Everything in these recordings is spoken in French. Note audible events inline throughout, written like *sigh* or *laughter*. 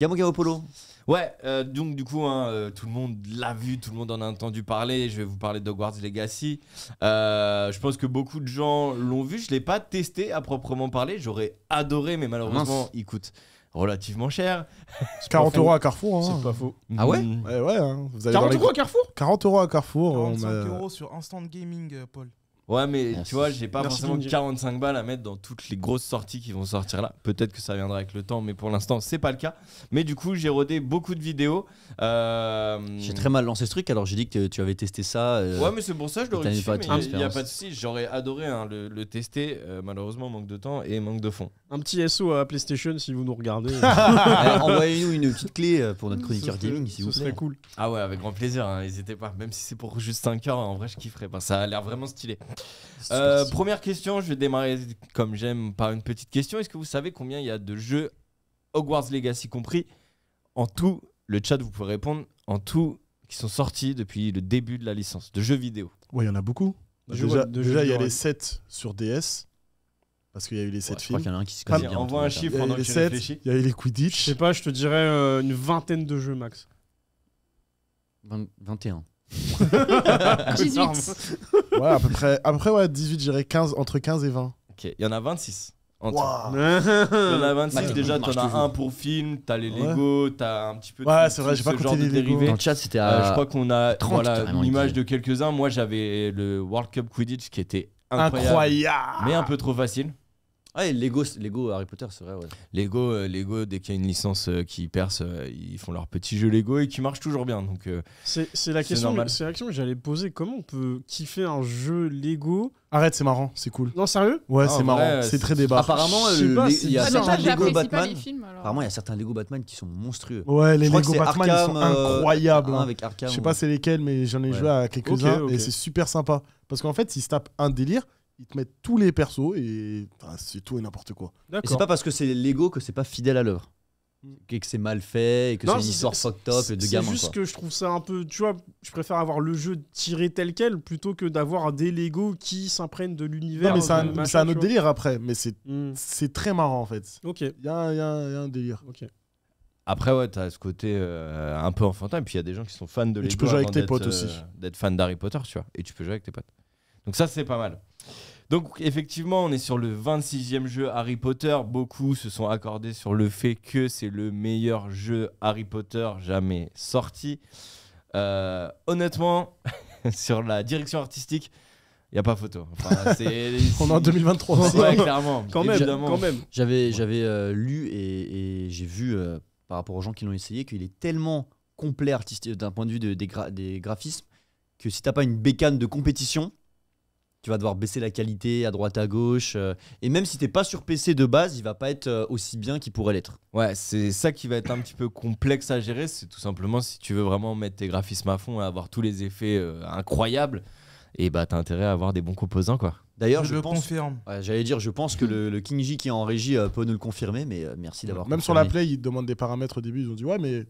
Gamon Polo Ouais, euh, donc du coup, hein, euh, tout le monde l'a vu, tout le monde en a entendu parler. Je vais vous parler de Hogwarts Legacy. Euh, je pense que beaucoup de gens l'ont vu. Je ne l'ai pas testé à proprement parler. J'aurais adoré, mais malheureusement, il coûte relativement cher. 40 *laughs* euros à Carrefour. Hein. C'est pas faux. Ah ouais eh Ouais, hein. vous 40 euros à Carrefour 40 euros à Carrefour. 45 euros sur Instant Gaming, Paul. Ouais, mais tu vois, j'ai pas forcément 45 balles à mettre dans toutes les grosses sorties qui vont sortir là. Peut-être que ça viendra avec le temps, mais pour l'instant, c'est pas le cas. Mais du coup, j'ai rodé beaucoup de vidéos. Euh, j'ai très mal lancé ce truc, alors j'ai dit que tu avais testé ça. Euh, ouais, mais c'est pour ça je l'aurais fait Il n'y a pas de souci, j'aurais adoré hein, le, tester. Euh, malheureusement, manque de temps et manque de fond Un petit SO à PlayStation si vous nous regardez. *laughs* Envoyez-nous une petite clé pour notre chroniqueur gaming, si vous plaît. Ce serait cool. Ah ouais, avec grand plaisir, hein, n'hésitez pas. Même si c'est pour juste 5 heures, en vrai, je kifferais. ça a l'air vraiment stylé. Euh, première question, je vais démarrer comme j'aime par une petite question. Est-ce que vous savez combien il y a de jeux Hogwarts Legacy compris en tout Le chat, vous pouvez répondre en tout qui sont sortis depuis le début de la licence de jeux vidéo. Ouais, il y en a beaucoup. Bah, déjà, il y a les 7 sur DS. Parce qu'il y a eu les 7 films. Je crois qu'il y en a un qui se un chiffre Il y a eu les Quidditch. Je sais pas, je te dirais euh, une vingtaine de jeux max. 21. 18. *laughs* Ouais, à peu près, Après ouais, 18, j'irais 15, entre 15 et 20. Ok, il y en a 26. Il y en a 26 déjà, Tu t'en as un pour film, t'as les Ouais. t'as un petit peu Ouais, c'est vrai, j'ai pas genre de Dans chat, c'était euh, je crois qu'on a 30 voilà, de quelques-uns. Moi, j'avais le World Cup Quidditch qui était Incroyable. mais un peu trop facile. Ouais, ah, Lego, Lego Harry Potter, c'est vrai. Ouais. Lego, euh, Lego, dès qu'il y a une licence euh, qui perce, euh, ils font leur petit jeu Lego et qui marche toujours bien. Donc c'est la question, la que j'allais poser. Comment on peut kiffer un jeu Lego Arrête, c'est marrant, c'est cool. Non, sérieux Ouais, ah, c'est marrant, c'est très débat. Apparemment, il y a certains Lego Batman. qui sont monstrueux. Ouais, les Lego Batman sont incroyables. Hein, hein. je sais pas c'est lesquels, mais j'en ai joué à quelques-uns et c'est super sympa. Parce qu'en fait, ils se tapent un délire ils te mettent tous les persos et c'est tout et n'importe quoi. Et c'est pas parce que c'est Lego que c'est pas fidèle à l'œuvre. Mm. Et que c'est mal fait et que c'est une histoire fuck top et de gamin. C'est juste que je trouve ça un peu. Tu vois, je préfère avoir le jeu tiré tel quel plutôt que d'avoir des Lego qui s'imprennent de l'univers. mais c'est un, euh, autre délire après. Mais mm. c'est très marrant en fait. Ok. Il y, a un délire. Ok. Après, ouais, t'as ce côté euh, un peu enfantin. Et puis il y a des gens qui sont fans de et Tu peux jouer avec tes potes euh, aussi. D'être fan d'Harry Potter, tu vois. Et tu peux jouer avec tes potes. Donc ça, c'est pas mal. Donc effectivement, on est sur le 26e jeu Harry Potter. Beaucoup se sont accordés sur le fait que c'est le meilleur jeu Harry Potter jamais sorti. Euh, honnêtement, *laughs* sur la direction artistique, il n'y a pas photo. Enfin, *laughs* on est en 2023. Ouais, clairement. Quand même, quand même. J'avais, j'avais euh, lu et, j'ai vu euh, par rapport aux gens qui l'ont essayé qu'il est tellement complet d'un point de vue des, des graphismes que si t'as pas une bécane de compétition, tu devoir baisser la qualité à droite à gauche. Euh, et même si t'es pas sur PC de base, il va pas être euh, aussi bien qu'il pourrait l'être. Ouais, c'est ça qui va être un petit peu complexe à gérer. C'est tout simplement si tu veux vraiment mettre tes graphismes à fond et avoir tous les effets euh, incroyables, et bah t'as intérêt à avoir des bons composants quoi. D'ailleurs, je, pense, confirme. J'allais dire, je pense que le, Kingji qui est en régie peut nous le confirmer, mais merci d'avoir. Même sur la play, ils demandent des paramètres au début. Ils ont dit ouais, mais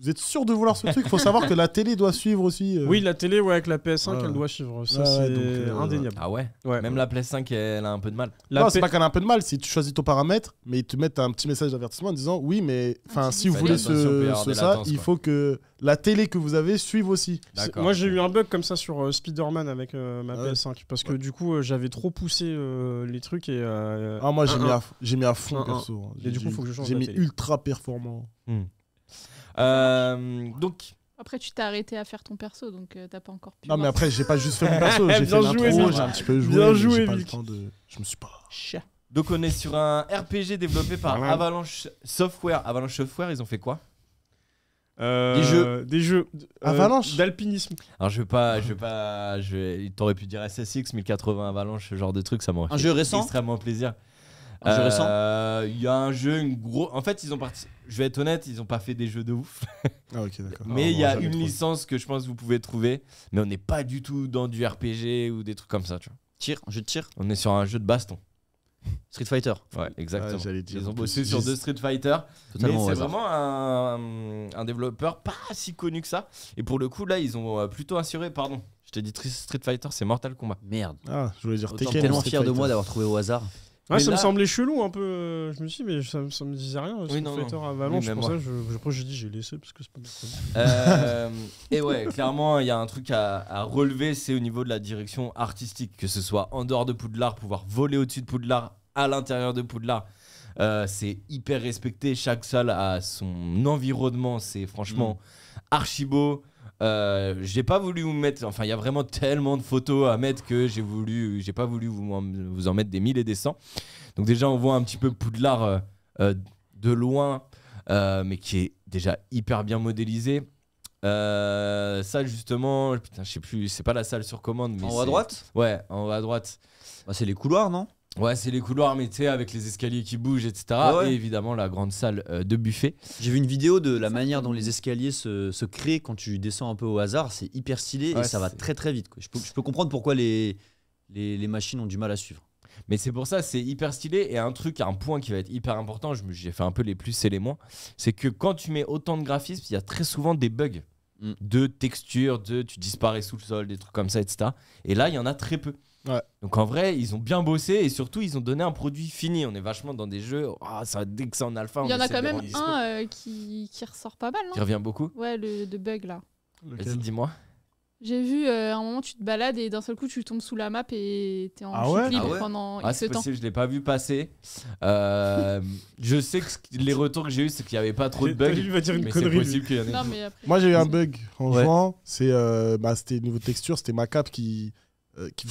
vous êtes sûr de vouloir ce truc Il Faut savoir que la télé doit suivre aussi. Euh. Oui, la télé, ouais, avec la PS5, elle doit suivre. Ça, c'est euh, indéniable. Ah ouais, Même la PS5, elle a un peu de mal. Non, c'est pas qu'elle a un peu de mal, si tu choisis ton paramètre, mais ils te mettent un petit message d'avertissement en disant oui, mais enfin, ah, si vous voulez ce, ça, il faut que la télé que vous avez suive aussi. Moi, j'ai eu un bug comme ça sur euh, Spider-Man avec ma ah PS5. Parce que du coup, j'avais trop poussé les trucs et. Ah, moi j'ai mis, à j'ai mis à fond perso. Hein. Et du coup, faut que je change J'ai mis ultra performant. Hmm. Euh, donc. Après, tu t'es arrêté à faire ton perso, donc euh, t'as pas encore pu. Non, mais après, j'ai pas juste fait mon perso. *laughs* J'ai fait joué, j'ai un petit peu joué. Bien pas le temps de- Je me suis pas. Donc on est sur un RPG développé par Avalanche Software. Avalanche Software, ils ont fait quoi euh, Des jeux. Des jeux. Avalanche. D'alpinisme. Alors je vais pas, je vais pas, je t'aurais pu dire SSX 1080 Avalanche, ce genre de truc, ça m'aurait Un fait jeu récent extrêmement plaisir. Euh, il y a un jeu, une gros. En fait, ils ont parti. Je vais être honnête, ils ont pas fait des jeux de ouf. Ah, ok, d'accord. mais ah, il y a une licence que je pense que vous pouvez trouver. Mais on n'est pas du tout dans du RPG ou des trucs comme ça, tu vois. Tire, un jeu de tir On est sur un jeu de baston. Street Fighter. Ouais, exactement. Ils ont bossé sur deux Street Fighter. Totalement mais c'est vraiment un, un, développeur pas si connu que ça. Et pour le coup, là, ils ont euh, plutôt assuré, pardon. Je t'ai dit Street Fighter, c'est Mortal Kombat. Merde. Ah, je voulais dire Tekken. tellement fier de moi d'avoir trouvé au hasard. Ouais, ça me semblait chelou un peu. Euh, je me suis dit, mais ça, me, me disait rien. Oui, non, non. à Valence, pour ça, je, crois que j'ai dit, j'ai laissé parce que c'est pas euh, et ouais, *laughs* clairement, il y a un truc à, relever, c'est au niveau de la direction artistique, que ce soit en dehors de Poudlard, pouvoir voler au-dessus de Poudlard, à l'intérieur de Poudlard. Euh, c'est hyper respecté. Chaque salle a son environnement. C'est franchement mm. archi beau. Euh, j'ai pas voulu vous mettre, enfin il y a vraiment tellement de photos à mettre que j'ai voulu, j'ai pas voulu vous, vous en, mettre des mille et des cents. Donc déjà on voit un petit peu Poudlard euh, euh, de loin, mais qui est déjà hyper bien modélisé. Ça justement, je sais plus, c'est pas la salle sur commande. Mais en haut à droite Ouais, en haut à droite. Bah, c'est les couloirs non Ouais, c'est les couloirs, mais tu sais, avec les escaliers qui bougent, etc. Et évidemment, la grande salle euh, de buffet. J'ai vu une vidéo de la manière dont les escaliers se, créent quand tu descends un peu au hasard. C'est hyper stylé et ça va très très vite. Je, peux, comprendre pourquoi les, les, machines ont du mal à suivre. Mais c'est pour ça, c'est hyper stylé. Et un truc, un point qui va être hyper important, j'ai fait un peu les plus et les moins, c'est que quand tu mets autant de graphismes, il y a très souvent des bugs mm. de texture, de tu disparais sous le sol, des trucs comme ça, etc. Et là, il y en a très peu. Donc en vrai, ils ont bien bossé et surtout ils ont donné un produit fini. On est vachement dans des jeux. Oh, ça dès que c'est en alpha. Il y en a quand même un euh, qui, qui ressort pas mal. Non qui revient beaucoup. Ouais, le de bug là. Vas-y, dis-moi. J'ai vu euh, un moment tu te balades et d'un seul coup tu tombes sous la map et t'es en jeu ah libre ah ouais pendant ah, c'est possible, je l'ai pas vu passer. Euh, je sais que les retours que j'ai eu c'est qu'il y avait pas trop de bugs. Va dire une Moi j'ai eu un bug en jouant, c'est bah, c'était une nouvelle texture, c'était ma cape qui euh, qui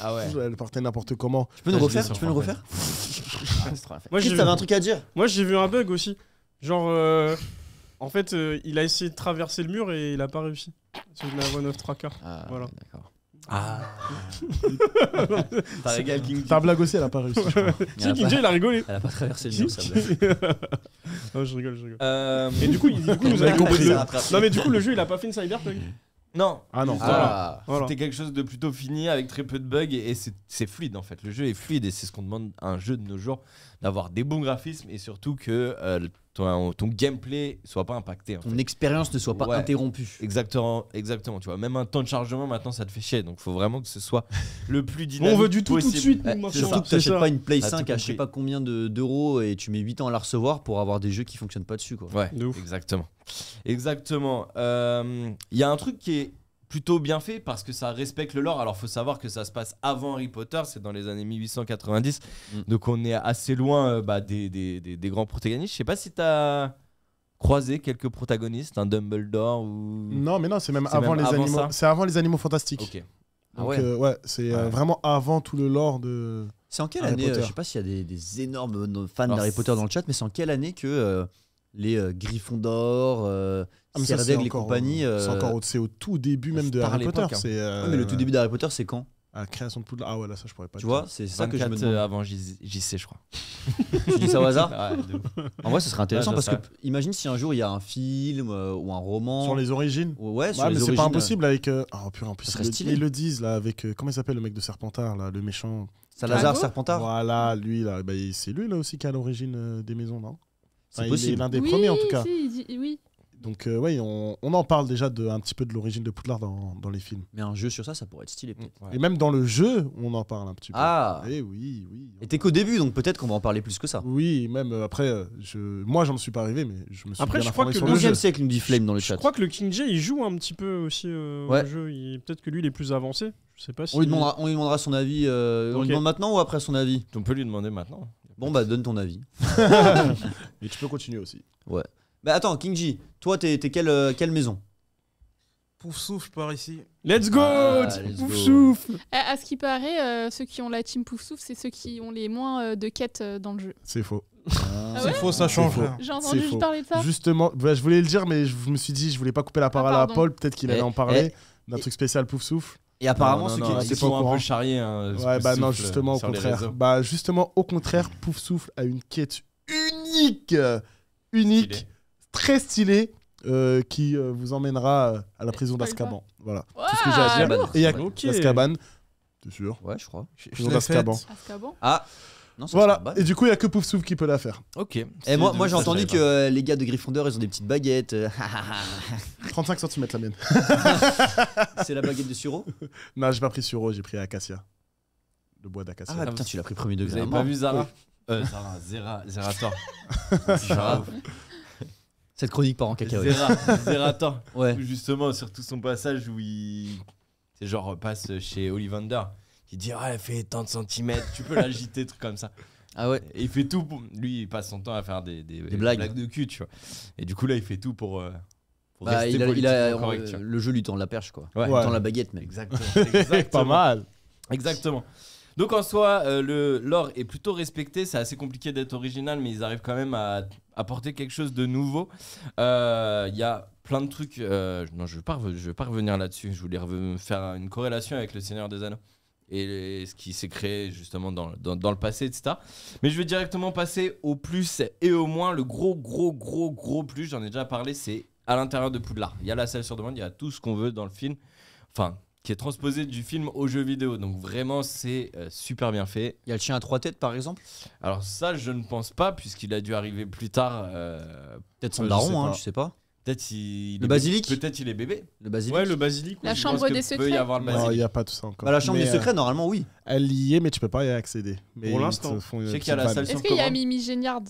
ah ouais. elle partait n'importe comment. Tu peux nous refaire Tu peux nous refaire *laughs* Moi j'ai vu... un truc à dire. Moi j'ai vu un bug aussi. Genre euh, en fait euh, il a essayé de traverser le mur et il a pas réussi. C'est de la voie 9 3 quarts. Ah, voilà. D'accord. Ah. *laughs* Ta blague aussi, elle a pas réussi. *laughs* sais, King J, il a rigolé. Elle a pas traversé le mur, sa blague. non, je rigole, je rigole. Et du coup, il, du coup nous avait compris. Non mais du coup, le jeu, il a pas fait une cyberpunk. Non. Ah non. C'était quelque chose de plutôt fini avec très peu de bugs et, c'est fluide en fait. Le jeu est fluide et c'est ce qu'on demande à un jeu de nos jours d'avoir des bons graphismes et surtout que euh, ton, ton, gameplay soit pas impacté. ton expérience ne soit pas interrompue. Exactement, exactement. Tu vois, même un temps de chargement maintenant ça te fait chier. Donc il faut vraiment que ce soit le plus dynamique. On veut du tout tout de suite. Surtout que t'achètes pas une Play 5 à je sais pas combien d'euros et tu mets 8 ans à la recevoir pour avoir des jeux qui fonctionnent pas dessus Ouais. Exactement. Exactement. Il euh, y a un truc qui est plutôt bien fait parce que ça respecte le lore. Alors faut savoir que ça se passe avant Harry Potter, c'est dans les années 1890, mm. donc on est assez loin euh, bah, des, des, des, grands protagonistes. Je sais pas si t'as croisé quelques protagonistes, un Dumbledore ou non, mais non, c'est même avant les animaux. C'est avant les animaux fantastiques. Ok. Ah donc, ouais, euh, c'est vraiment avant tout le lore de. C'est en quelle année Je sais pas s'il y a des, des énormes fans d'Harry Potter dans le chat, mais c'est en quelle année que les euh, Griffons d'Or, euh, ah, les compagnies. Euh, c'est euh, encore au tout début même de Harry Potter. Hein. C'est, ah, mais euh, le tout début d'Harry Potter, c'est quand la création de Poudlard. Ah ouais, là, ça, je pourrais pas. Tu vois, c'est ça que je me demande. avant sais, je crois. *laughs* tu dis ça au hasard ouais, En vrai, ce serait intéressant parce que imagine si un jour il y a un film ou un roman. Sur les origines Ouais, sur ah, les mais c'est pas impossible avec. Euh... Oh en impossible. Ils le disent là avec. comment il s'appelle le mec de Serpentard là, le méchant Salazar Serpentard Voilà, lui là. Bah, c'est lui là aussi qui a l'origine des maisons, non c'est l'un des premiers en tout cas. oui. Donc euh, oui, on, on, en parle déjà de, un petit peu de l'origine de Poudlard dans, dans, les films. Mais un jeu sur ça, ça pourrait être stylé peut-être. Et même dans le jeu, on en parle un petit peu. Ah Et eh oui, oui. Et t'es qu'au début, donc peut-être qu'on va en parler plus que ça. Oui, même euh, après, euh, je... moi j'en suis pas arrivé, mais je me suis Après, je crois que le 2 e siècle nous dit Flame dans le chat. Je crois que le King J, il joue un petit peu aussi au jeu. Peut-être que lui, il est plus avancé. Je sais pas si... On lui demandera, on son avis. maintenant ou après son avis On peut lui demander maintenant. Bon, bah, donne ton avis. *laughs* Mais tu peux continuer aussi. Ouais. Bah, attends, Kingji, toi, t'es quelle, euh, quelle maison Pouf souffle par ici. Let's go ah, Pouf À, ce qui paraît, euh, ceux qui ont la team pouf souffle, c'est ceux qui ont les moins euh, de quêtes dans le jeu. C'est faux. Ah c'est faux, ça change. J'ai entendu juste parler de ça. Justement, bah, je voulais le dire, mais je me suis dit, je voulais pas couper la ah, parole à Paul, peut-être qu'il eh, allait en parler eh, d'un eh. truc spécial Pouf souffle. Et apparemment, ce qui est non, qui, pour sont un peu charriés. Hein, hein ouais, bah non, justement, au contraire. Bah, justement, au contraire, Pouf Souffle a une quête unique, unique, très stylée. Euh, qui euh, vous emmènera euh, à la prison d'Azkaban. Voilà. Wow, Tout ce que j'ai à dire. Et il y a okay. T'es sûr Ouais, je crois. Prison d'Azkaban. Ah voilà. Et du coup, il n'y a que Poufsouf qui peut la faire. Ok. Et moi, j'ai entendu que les gars de Gryffondor, ils ont des petites baguettes. 35 *laughs* cm la mienne. *laughs* c'est la baguette de Suro *laughs* Non, j'ai pas pris Suro, j'ai pris Acacia. Le bois d'Acacia. Ah, putain, tu l'as pris premier degré. Vous avez hein. pas vu Zara Euh, Zara, Zera, Zerator. Zera. Cette chronique part en cacahuète. Zera, Zerator. Ouais. Justement, surtout son passage où il. C'est genre passe chez Ollivander il dit ah, elle fait tant de centimètres, tu peux l'agiter, *laughs* truc comme ça. Ah ouais. Et il fait tout pour. Lui, il passe son temps à faire des, des, blagues. de cul, tu vois. Et du coup, là, il fait tout pour. Euh, bah, rester il a, le jeu lui tend la perche, quoi. Ouais. Il tend la baguette, mais Exactement. *laughs* Exactement. Pas mal. Exactement. Donc en soi, euh, le l'or est plutôt respecté. C'est assez compliqué d'être original, mais ils arrivent quand même à apporter quelque chose de nouveau. Euh, il y a plein de trucs. non, je ne vais, pas revenir là-dessus. Je voulais faire une corrélation avec le Seigneur des Anneaux et, ce qui s'est créé justement dans, dans, le passé, etc. Mais je vais directement passer au plus et au moins. Le gros, gros, gros, gros plus, j'en ai déjà parlé, c'est à l'intérieur de Poudlard. Il y a la salle sur demande, il y a tout ce qu'on veut dans le film. Enfin, qui est transposé du film au jeu vidéo. Donc vraiment, c'est euh, super bien fait. Il y a le chien à trois têtes, par exemple Alors ça, je ne pense pas, puisqu'il a dû arriver plus tard. Euh, Peut-être son daron, je hein, ne je sais pas. Peut-être il, Le basilic Peut-être il est bébé. Le basilic Ouais, le basilic. La chambre des secrets. Il y avoir le Non, il y n'y a pas tout ça encore. Bah, la chambre des secrets, euh, normalement, oui. Elle y est, mais tu peux pas y accéder. Pour l'instant. Je sais qu'il y a la salle Est-ce qu'il y a Mimi Géniard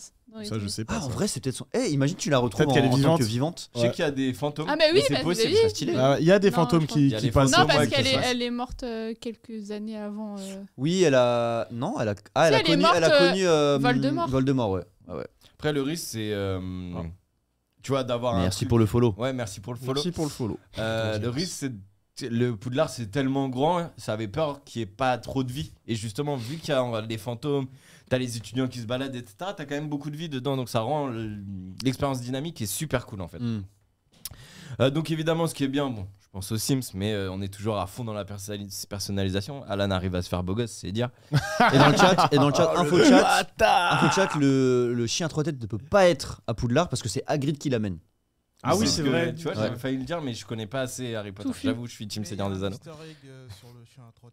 Ça, je sais pas. Ah, en vrai, c'est peut-être son. Eh, imagine, tu la retrouves en, qu'elle tant que vivante. Je sais qu'il y a des fantômes. Ah, mais oui, c'est possible, stylé. Ah, il y a des fantômes qui, passent. Non, parce qu'elle est, morte euh, quelques années avant. Euh. Oui, elle a. Non, elle a. Ah, elle, a connu. Voldemort. Voldemort, ouais. Après, le risque, c'est. Ah. Tu vois, d'avoir Merci pour le follow. Ouais, merci pour le follow. Merci pour le follow. Euh, le risque, c'est le Poudlard c'est tellement grand, ça avait peur qu'il n'y ait pas trop de vie. Et justement, vu qu'il y a les fantômes, t'as les étudiants qui se baladent, etc., t'as quand même beaucoup de vie dedans, donc ça rend l'expérience dynamique est super cool en fait. Hmm. Euh, donc évidemment, ce qui est bien, bon, pense aux Sims, mais euh, on est toujours à fond dans la personnalisation. Alan arrive à se faire beau gosse, c'est dire. Et dans le chat, *laughs* oh, info chat, le, le chien trois têtes ne peut pas être à Poudlard parce que c'est Hagrid qui l'amène. Ah oui, c'est vrai. Tu vois, j'avais failli le dire, mais je connais pas assez Harry Potter. J'avoue, je suis Team Seigneur des Anneaux. Euh,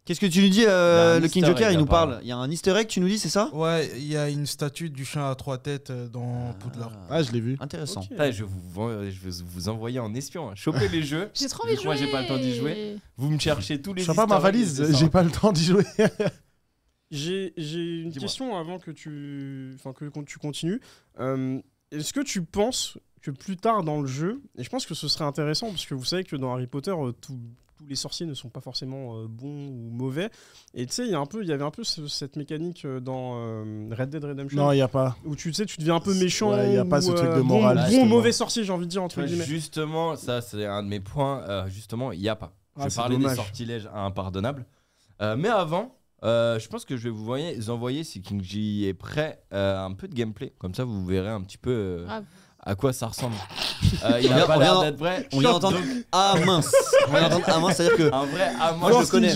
Qu'est-ce que tu nous dis, euh, le King Joker Il nous parle. Il y a un Easter egg, tu nous dis, c'est ça Ouais, il y a une statue du chien à trois têtes euh, dans ah. Poudlard. Ah, je l'ai vu. Intéressant. Eh, je vais vous envoyer en espion. Hein. Choper les jeux. *laughs* J'ai trop envie de jouer. Moi, j'ai pas le temps d'y jouer. Vous me cherchez tous les. Je pas ma valise. J'ai hein. pas le temps d'y jouer. *laughs* J'ai une question avant que tu, que tu continues. Est-ce que tu penses que plus tard dans le jeu, et je pense que ce serait intéressant, parce que vous savez que dans Harry Potter, euh, tous les sorciers ne sont pas forcément euh, bons ou mauvais. Et tu sais, il y, un peu, y avait un peu cette mécanique euh, dans Red Dead Redemption. Non, il n'y a pas. Où tu sais, tu deviens un peu méchant. Il n'y a pas ce truc de moral. Bon, mauvais sorcier, j'ai envie de dire, entre Justement, ça, c'est un de mes points. justement, il n'y a pas. Ah, je parlais des sortilèges impardonnables. mais avant, je pense que je vais vous, envoyer, si King est prêt, un peu de gameplay. Comme ça, vous verrez un petit peu ah, à quoi ça ressemble. *laughs* Euh, il a pas l'air vrai. On vient d'entendre Ah mince. On vient d'entendre Ah mince, c'est-à-dire que. Un vrai A ah, mince. Force je connais.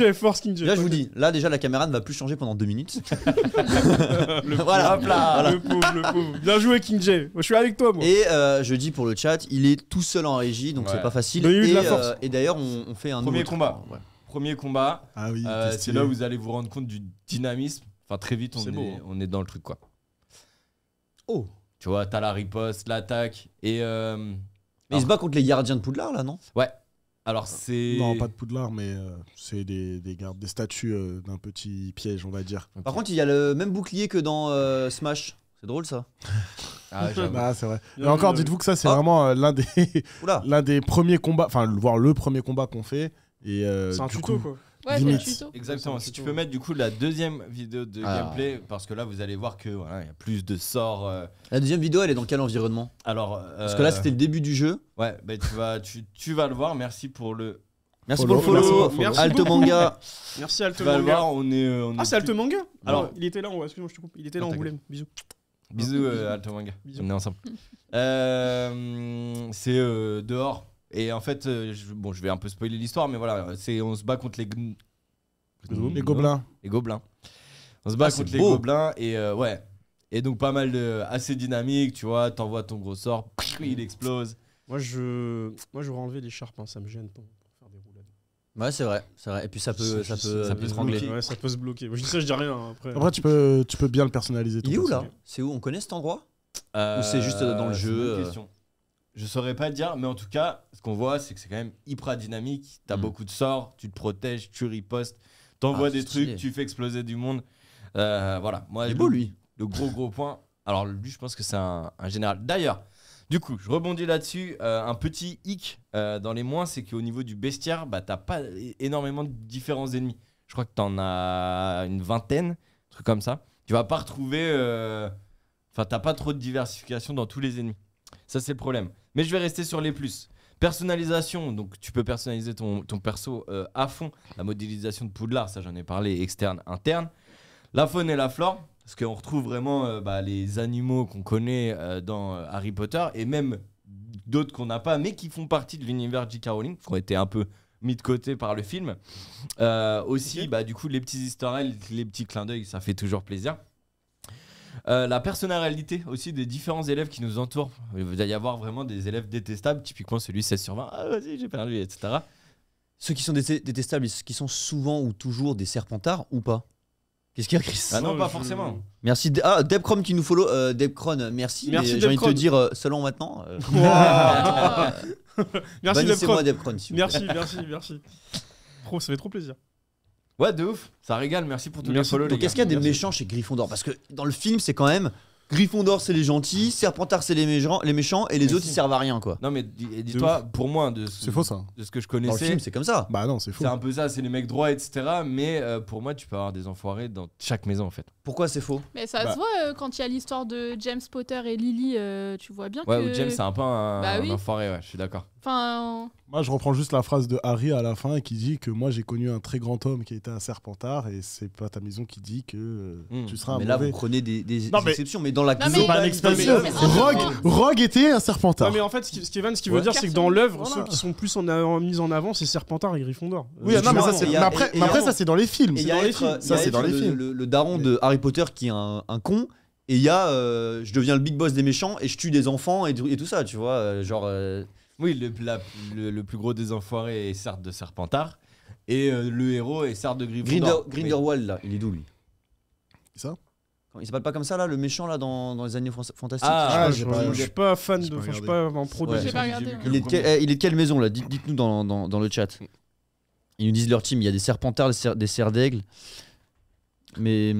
Là, je vous dis, là déjà, la caméra ne va plus changer pendant deux minutes. *laughs* le voilà. Le pauvre, le pauvre. Bien joué, King J. Je suis avec toi, moi. Et euh, je dis pour le chat, il est tout seul en régie, donc c'est pas facile. Euh, et, d'ailleurs, on, on, fait un premier combat. ouais. Premier combat. Ah oui, c'est là où vous allez vous rendre compte du dynamisme. Enfin, très vite, on, est, hein. on est dans le truc, quoi. Oh! Tu vois, t'as la riposte, l'attaque et. Euh, il se bat contre les gardiens de Poudlard là, non Ouais. Alors c'est. Non, pas de Poudlard, mais euh, c'est des, gardes, des statues euh, d'un petit piège, on va dire. Par contre, il y a le même bouclier que dans Smash. C'est drôle ça. *laughs* Ah, bah, c'est vrai. Et encore, dites-vous que ça, c'est ah. vraiment l'un des, *laughs* des premiers combats, enfin, voire le premier combat qu'on fait. c'est un tuto, quoi. Ouais, tuto. Exactement. Si tu peux mettre du coup la deuxième vidéo de ah. gameplay, parce que là vous allez voir que voilà, y a plus de sorts. Euh. La deuxième vidéo, elle est dans quel environnement Alors, Parce que là, euh, c'était le début du jeu. Ouais, bah, tu vas, tu, tu vas le voir. Merci pour le. Merci pour le follow. Merci pour Merci Alto Manga. Merci Alto Tu vas le voir. On est. Ah, c'est Alto Manga Alors- il était là, en- excuse-moi, je te coupe. Il était là en Bisous. Bisous euh, Alto Manga. Bisous. On est ensemble. *laughs* Euh, c'est dehors. Et en fait, euh, bon, je vais un peu spoiler l'histoire, mais voilà, c'est on se bat contre les, les gobelins. Les gobelins. On se bat ah, contre les gobelins et euh, ouais. Et donc pas mal de assez dynamique, tu vois. T'envoies ton gros sort, il explose. Moi je, moi enlever les l'écharpe, hein, ça me gêne pour, faire des roulades. Ouais, c'est vrai, c'est vrai. Et puis ça peut, ça, ça peut, se bloquer. ça peut se bloquer. rien hein, après. tu peux, tu peux bien le personnaliser. il est où là C'est où On connaît cet endroit euh, Ou c'est juste dans le jeu je saurais pas dire, mais en tout cas, ce qu'on voit, c'est que c'est quand même hyper dynamique. T'as as mm. beaucoup de sorts, tu te protèges, tu ripostes, ah, t'envoies envoies des trucs, tu fais exploser du monde. Euh, voilà. Moi, j'ai beau, lui. Le gros, gros point. Alors, lui, je pense que c'est un, général. D'ailleurs, du coup, je rebondis là-dessus. Euh, un petit hic euh, dans les moins, c'est qu'au niveau du bestiaire, bah, t'as pas énormément de différents ennemis. Je crois que tu en as une vingtaine, un truc comme ça. Tu vas pas retrouver. Enfin, t'as pas trop de diversification dans tous les ennemis. Ça, c'est le problème. Mais je vais rester sur les plus. Personnalisation, donc tu peux personnaliser ton, ton perso euh, à fond. La modélisation de Poudlard, ça j'en ai parlé, externe, interne. La faune et la flore, parce qu'on retrouve vraiment euh, bah, les animaux qu'on connaît euh, dans Harry Potter et même d'autres qu'on n'a pas, mais qui font partie de l'univers J.K. Rowling, qui ont été un peu mis de côté par le film. aussi, bah, du coup, les petits historiels, les petits clins d'œil, ça fait toujours plaisir. Euh, la personnalité aussi des différents élèves qui nous entourent. Il va y avoir vraiment des élèves détestables, typiquement celui 16 sur 20, ah vas-y, j'ai perdu, etc. Ceux qui sont détestables, ceux qui sont souvent ou toujours des serpentards ou pas Qu'est-ce qu'il y a, Chris Ah non, pas forcément. Merci. Ah Ah, Chrome qui nous follow. Deb euh, Debcron, merci. Merci. J'ai envie de te dire, euh, selon maintenant. *laughs* merci merci, merci, merci, ça fait trop plaisir. Ouais, de ouf. Ça régale. Merci pour tout le follow. Donc, est-ce qu'il y a des méchants chez Gryffondor Parce que dans le film, c'est quand même. Gryffondor, c'est les gentils, Serpentard, c'est les, méchants, les méchants, et les autres, ils servent à rien, quoi. Non, mais dis-toi, pour moi, de ce, faux de ce que je Dans le film, c'est comme ça. Bah non, c'est faux. c'est un peu ça. C'est les mecs droits, etc. Mais euh, pour moi, tu peux avoir des enfoirés dans chaque maison, en fait. Pourquoi c'est faux Mais ça se bah. voit euh, quand il y a l'histoire de James Potter et Lily, euh, tu vois bien que. Ouais, James c'est un peu un, bah enfoiré, ouais, je suis d'accord. Enfin. Moi je reprends juste la phrase de Harry à la fin qui dit que moi j'ai connu un très grand homme qui était un Serpentard et c'est pas ta maison qui dit que euh, hmm. tu seras un Mais là vous prenez des, des exceptions, mais... dans la non, pas Rogue, Rogue était un Serpentard. Non, mais en fait, Steven, ce qu'il veut dire, c'est que dans l'œuvre, ceux qui sont plus mis en avant, c'est Serpentard et Gryffondor. Oui, non, mais ça Après, ça c'est dans les films. Ça c'est dans les films. Le daron de Harry Potter qui est un, con, et il y a euh, je deviens le big boss des méchants et je tue des enfants et, tout, et tout ça, tu vois. Euh, genre. Euh. Oui, le, le, plus gros des enfoirés est Sartre de Serpentard, et le héros est Sartre de Gryffondor. là, il est d'où lui Ça il s'appelle pas comme ça là, le méchant là dans, dans les années fantastiques. Ah, je, suis pas fan de, je suis pas en pro pas il, est de quelle maison là Dites-nous dans, dans, dans, le chat. Ils nous disent leur team. Il y a des serpentards, des, serres d'aigle, mais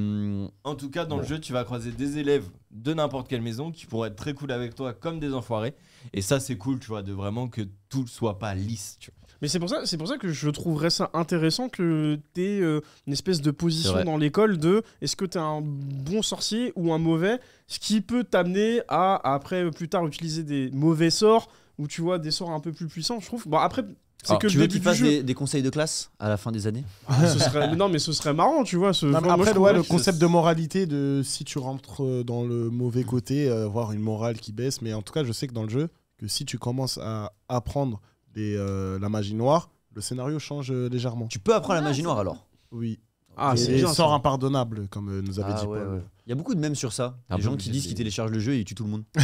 en tout cas, dans le jeu, tu vas croiser des élèves de n'importe quelle maison qui pourraient être très cool avec toi, comme des enfoirés. Et ça, c'est cool, tu vois, de vraiment que tout soit pas lisse. Tu vois. Mais c'est pour ça, c'est pour ça que je trouverais ça intéressant que t'aies euh, une espèce de position dans l'école de est-ce que t'es un bon sorcier ou un mauvais, ce qui peut t'amener à après plus tard utiliser des mauvais sorts ou tu vois des sorts un peu plus puissants. Je trouve. Bon après, c'est ah, que tu veux qu'il fasse des, des, conseils de classe à la fin des années *laughs* ce Non, mais ce serait marrant, tu vois. Ce... après, le concept de moralité, de si tu rentres euh, dans le mauvais côté, euh, Voir une morale qui baisse. Mais en tout cas, je sais que dans le jeu, que si tu commences à apprendre euh, la magie noire, le scénario change légèrement. Tu peux apprendre la magie noire alors Oui. Ah, c'est un sort impardonnable, comme euh, nous avait ah, dit Paul. Il y a beaucoup de mèmes sur ça. Ah, les gens qui disent qu'ils téléchargent le jeu et ils tuent tout le monde. *laughs*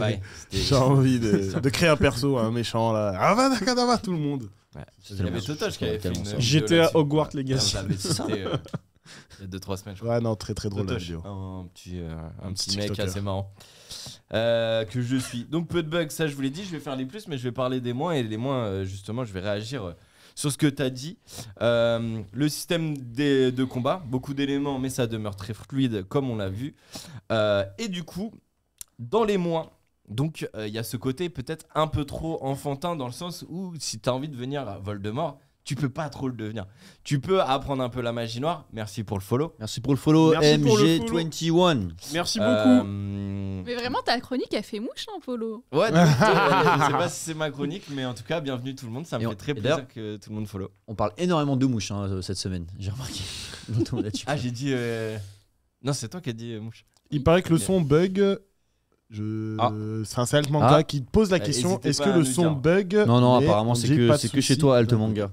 Ah, J'ai envie de, créer un perso, un méchant là. Ah tout le monde. C'était à qui avait fait à Hogwarts Legacy. *laughs* Euh, il y a 2-3 semaines. Je crois. Ouais, non, très très drôle la Un, petit, euh, mec assez marrant. que je suis. Donc peu de bugs, ça je vous l'ai dit, je vais faire les plus, mais je vais parler des moins. Et les moins, justement, je vais réagir sur ce que tu as dit. Euh, le système de combat, beaucoup d'éléments, mais ça demeure très fluide, comme on l'a vu. Euh, et du coup, dans les mois, donc euh, il y a ce côté peut-être un peu trop enfantin, dans le sens où si tu as envie de venir à Voldemort, tu peux pas trop le devenir. Tu peux apprendre un peu la magie noire. Merci pour le follow. Merci pour le follow, MG21. Merci beaucoup. Euh, mais vraiment, ta chronique, a fait mouche, en hein, follow. Ouais, *laughs* je sais pas si c'est ma chronique, mais en tout cas, bienvenue tout le monde. Ça me fait très plaisir que tout le monde follow. On parle énormément de mouches hein, cette semaine, j'ai remarqué. *laughs* ah, j'ai dit. Euh, non, c'est toi qui as dit euh, mouche. Il paraît que le son bug je... Ah. C'est un manga ah. qui te pose la bah, question est-ce que le son bug. Non, non, apparemment, c'est que, que chez toi, Alt Manga.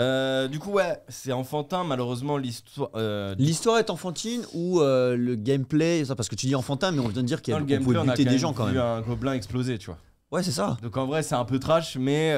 Euh, du coup, ouais, c'est enfantin, malheureusement, l'histoire. Euh, l'histoire est enfantine ou euh, le gameplay, ça, parce que tu dis enfantin, mais on vient de dire qu'il y a- le des vu un gobelin exploser, tu vois. Ouais, c'est ça. Donc en vrai, c'est un peu trash, mais.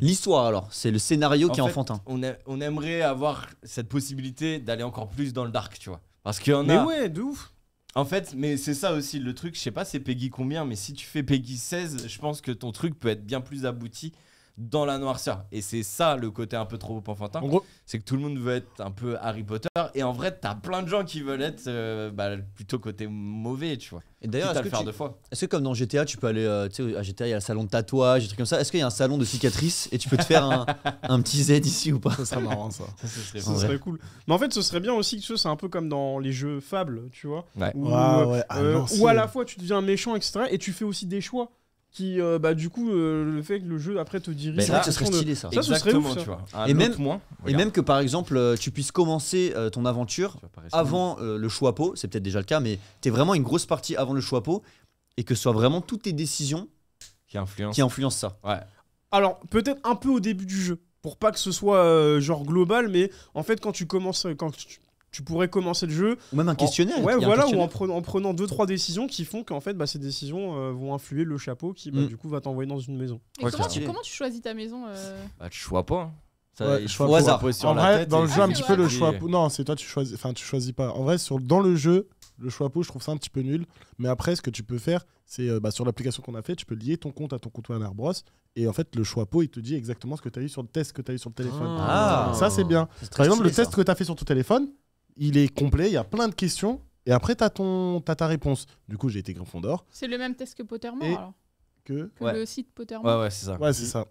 L'histoire alors, c'est le scénario qui est enfantin. On, on aimerait avoir cette possibilité d'aller encore plus dans le dark, tu vois. Parce qu'il y en Mais ouais, de ouf. En fait, mais c'est ça aussi le truc. Je sais pas c'est Peggy combien, mais si tu fais Peggy 16, je pense que ton truc peut être bien plus abouti dans la noirceur. Et c'est ça le côté un peu trop enfantin. En gros, c'est que tout le monde veut être un peu Harry Potter. Et en vrai, t'as plein de gens qui veulent être euh, bah, plutôt côté mauvais, tu vois. Et d'ailleurs, est-ce que, tu... est que, comme dans GTA, tu peux aller euh, sais, à GTA, il y a le salon de tatouage, des trucs comme ça. Est-ce qu'il y a un salon de cicatrices et tu peux te faire un, *laughs* petit Z ici ou pas Ça serait marrant, ça. ça, serait, cool. Mais en fait, ce serait bien aussi que c'est un peu comme dans les jeux fables, tu vois. Ouais. où ah euh, à la fois tu deviens méchant, etc. Et tu fais aussi des choix qui euh, bah du coup euh, le fait que le jeu après te dirige ça serait stylé ça, ça, serait tu vois et même et même que par exemple euh, tu puisses commencer ton aventure avant le choix pot c'est peut-être déjà le cas mais t'es vraiment une grosse partie avant le choix pot et que ce soit vraiment toutes tes décisions qui influencent qui influence ça ouais alors peut-être un peu au début du jeu pour pas que ce soit genre global mais en fait quand tu commences quand tu, tu pourrais commencer le jeu. Ou même un questionnaire. En, ouais, voilà, ou en prenant, en prenant deux, trois décisions qui font qu'en fait, bah, ces décisions euh, vont influer le chapeau qui, bah, mm. du coup, va t'envoyer dans une maison. comment, tu, comment, tu, choisis ta maison euh Bah, tu choisis pas. Hein. au hasard. En vrai, dans le jeu, un petit peu le choix. Non, c'est toi, tu choisis. Enfin, tu choisis pas. En vrai, sur, dans le jeu, le choix je trouve ça un petit peu nul. Mais après, ce que tu peux faire, c'est euh, bah, sur l'application qu'on a fait, tu peux lier ton compte à ton compte Warner Bros. Et en fait, le choix il te dit exactement ce que tu as eu sur le test que tu as eu sur le téléphone. Ah. Ça, c'est bien. Par exemple, le test que tu as fait sur ton téléphone, il est complet, il y a plein de questions. Et après, tu as, ta réponse. Du coup, j'ai été grand Gryffondor. C'est le même test que Pottermore, alors Que, le site Pottermore. Ouais, c'est ça. c'est ça.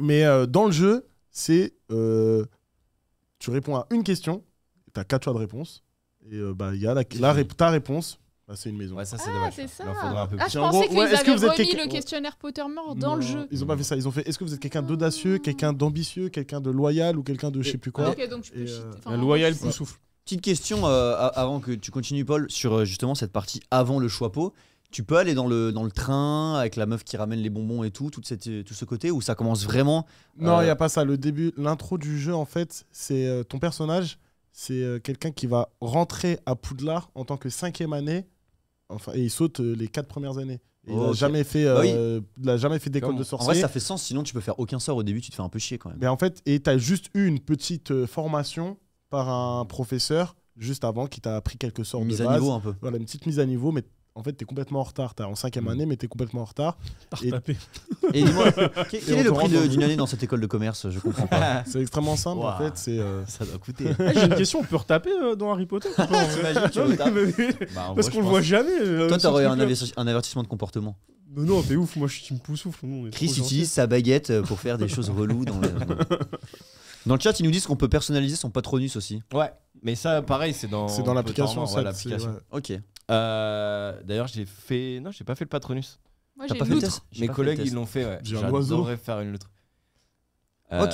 Mais euh, dans le jeu, c'est. Euh, tu réponds à une question, tu as quatre choix de réponse. Et euh, bah, il y a la, la ta réponse, bah, c'est une maison. Ouais, ça, c'est ah, c'est ça. Faudra un peu ah, je pensais qu'ils que vous remis le questionnaire Pottermore dans le jeu. Ils ont pas fait ça. Ils ont fait est-ce que vous êtes quelqu'un d'audacieux, ah. quelqu'un d'ambitieux, quelqu'un de loyal ou quelqu'un de je sais plus quoi. Ok, Loyal poussoufle souffle. Petite question euh, avant que tu continues, Paul, sur euh, justement cette partie avant le pot. Tu peux aller dans le, dans le train avec la meuf qui ramène les bonbons et tout, tout cette, euh, tout ce côté, où ça commence vraiment Non, il n'y a pas ça. Le début, l'intro du jeu, en fait, c'est ton personnage, c'est quelqu'un qui va rentrer à Poudlard en tant que cinquième année, enfin, et il saute les quatre premières années. Il n'a jamais fait, bah jamais fait d'école de sorcier. En vrai, ça fait sens. Sinon, tu peux faire aucun sort au début, tu te fais un peu chier quand même. Mais en fait, et as juste eu une petite formation par un professeur juste avant qui t'a appris quelques sorte mise de à niveau un peu. Voilà, une petite mise à niveau, mais en fait, t'es complètement en retard. T'es en cinquième mm. année, mais t'es complètement en retard. Et, *laughs* et *laughs* quel, est le prix d'une année dans cette école de commerce Je comprends pas. *laughs* C'est extrêmement simple, en fait. C'est euh, ça doit coûter. Ah, j'ai une question. On peut retaper euh, dans Harry Potter bah, Parce qu'on le voit jamais. Toi, euh, t'aurais un, un avertissement de comportement. Non, t'es ouf, moi je suis une pousse Chris utilise sa baguette pour faire des choses reloues dans le. Dans le chat, ils nous disent qu'on peut personnaliser son patronus aussi. Ouais, mais ça, pareil, c'est dans, c'est dans l'application. Ok. Euh, d'ailleurs, j'ai fait. Non, j'ai pas fait le patronus. j'ai pas fait le Mes collègues, ils l'ont fait, ouais. J'ai faire une autre. Euh,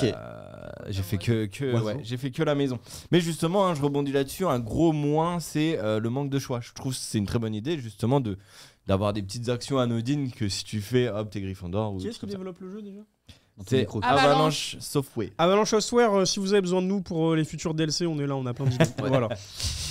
j'ai fait que, que j'ai fait que la maison. Mais justement, hein, je rebondis là-dessus. Un gros moins, c'est euh, le manque de choix. Je trouve que c'est une très bonne idée justement de d'avoir des petites actions anodines que si tu fais, hop, t'es Gryffondor. Ou Qui est-ce qui développe le jeu déjà micro. Avalanche. Software. Avalanche Software, euh, si vous avez besoin de nous pour euh, les futurs DLC, on est là, on a plein d'idées. *laughs* Voilà.